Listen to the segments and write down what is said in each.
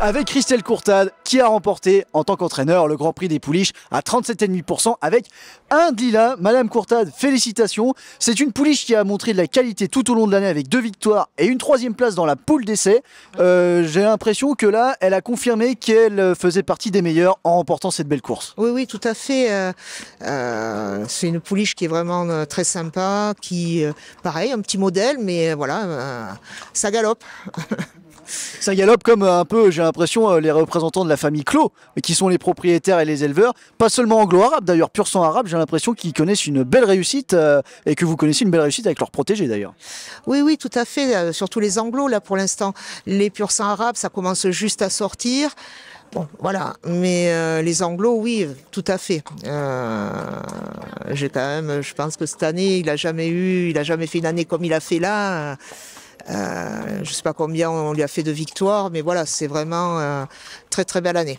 avec Christelle Courtade qui a remporté en tant qu'entraîneur le Grand Prix des Pouliches à 37,5% avec un Dila. Madame Courtade, félicitations. C'est une pouliche qui a montré de la qualité tout au long de l'année avec deux victoires et une troisième place dans la poule d'essai. Euh, j'ai l'impression que là, elle a confirmé qu'elle faisait partie des meilleurs en remportant cette belle course. Oui, oui, tout à fait. Euh, euh, c'est une pouliche qui est vraiment très sympa, qui, pareil, un petit modèle, mais voilà, ça galope. ça galope comme euh, un peu, j'ai l'impression, euh, les représentants de la famille Clos, qui sont les propriétaires et les éleveurs, pas seulement anglo-arabes d'ailleurs, pur sang arabe, j'ai l'impression qu'ils connaissent une belle réussite euh, et que vous connaissez une belle réussite avec leurs protégés d'ailleurs. Oui, oui, tout à fait, surtout les anglo là pour l'instant. Les pur sang arabes, ça commence juste à sortir. Bon, voilà. Mais les Anglo, oui, tout à fait. J'ai quand même, je pense que cette année, il a jamais eu, il a jamais fait une année comme il a fait là. Euh, je sais pas combien on lui a fait de victoires, mais voilà, c'est vraiment euh, très très belle année.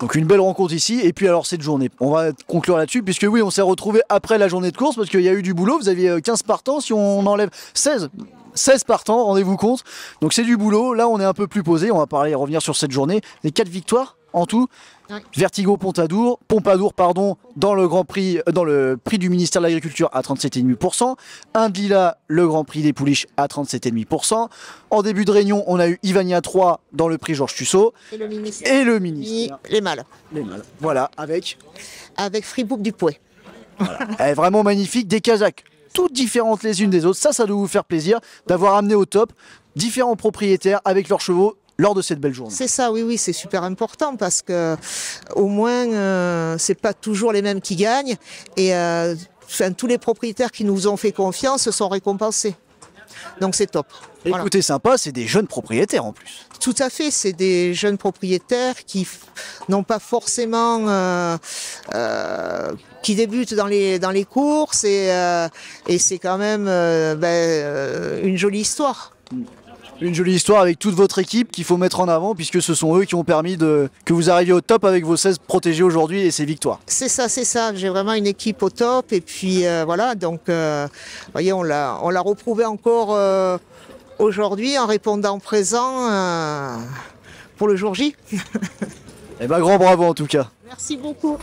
Donc une belle rencontre ici et puis alors cette journée, on va conclure là-dessus puisque oui on s'est retrouvé après la journée de course parce qu'il y a eu du boulot, vous aviez 15 euh, partants, si on enlève 16 16 partants, rendez-vous compte. Donc c'est du boulot. Là, on est un peu plus posé. On va parler, revenir sur cette journée. Les 4 victoires en tout. Vertigo Pontadour, Pompadour pardon, dans le Grand Prix, euh, dans le prix du ministère de l'Agriculture à 37,5%. Indila, le Grand Prix des Pouliches à 37,5%. En début de réunion, on a eu Ivania 3 dans le prix Georges Tussaud. Et le ministère. Et le Les mâles. Les Voilà, avec Avec Fribourg du Pouet. Elle est vraiment magnifique. Des Kazakhs toutes différentes les unes des autres. Ça, ça doit vous faire plaisir d'avoir amené au top différents propriétaires avec leurs chevaux lors de cette belle journée. C'est ça, oui, oui, c'est super important parce que euh, au moins ce euh, c'est pas toujours les mêmes qui gagnent et euh, tous les propriétaires qui nous ont fait confiance se sont récompensés. Donc c'est top. Écoutez, sympa, c'est des jeunes propriétaires en plus. Tout à fait, c'est des jeunes propriétaires qui n'ont pas forcément, euh, euh, qui débutent dans les dans les courses et, euh, et c'est quand même ben, une jolie histoire. Mm une jolie histoire avec toute votre équipe qu'il faut mettre en avant puisque ce sont eux qui ont permis que vous arriviez au top avec vos 16 protégés aujourd'hui et ces victoires. C'est ça, c'est ça. J'ai vraiment une équipe au top et puis euh, voilà, donc euh, voyez, on l'a, reprouvé encore euh, aujourd'hui en répondant présent pour le jour J. eh bien, grand bravo en tout cas. Merci beaucoup.